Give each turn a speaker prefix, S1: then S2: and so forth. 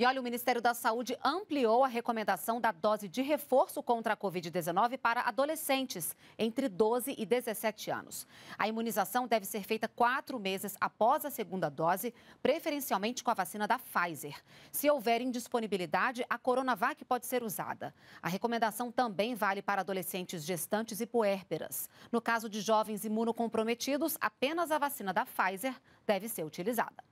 S1: E olha, o Ministério da Saúde ampliou a recomendação da dose de reforço contra a Covid-19 para adolescentes entre 12 e 17 anos. A imunização deve ser feita quatro meses após a segunda dose, preferencialmente com a vacina da Pfizer. Se houver indisponibilidade, a Coronavac pode ser usada. A recomendação também vale para adolescentes gestantes e puérperas. No caso de jovens imunocomprometidos, apenas a vacina da Pfizer deve ser utilizada.